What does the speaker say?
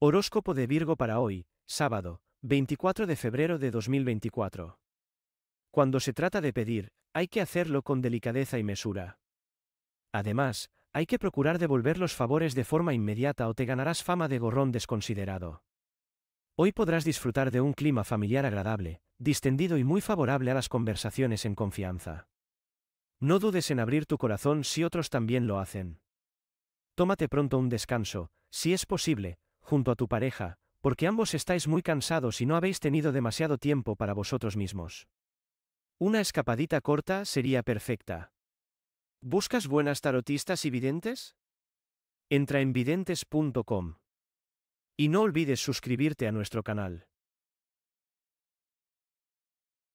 Horóscopo de Virgo para hoy, sábado, 24 de febrero de 2024. Cuando se trata de pedir, hay que hacerlo con delicadeza y mesura. Además, hay que procurar devolver los favores de forma inmediata o te ganarás fama de gorrón desconsiderado. Hoy podrás disfrutar de un clima familiar agradable, distendido y muy favorable a las conversaciones en confianza. No dudes en abrir tu corazón si otros también lo hacen. Tómate pronto un descanso, si es posible, junto a tu pareja, porque ambos estáis muy cansados y no habéis tenido demasiado tiempo para vosotros mismos. Una escapadita corta sería perfecta. ¿Buscas buenas tarotistas y videntes? Entra en videntes.com. Y no olvides suscribirte a nuestro canal.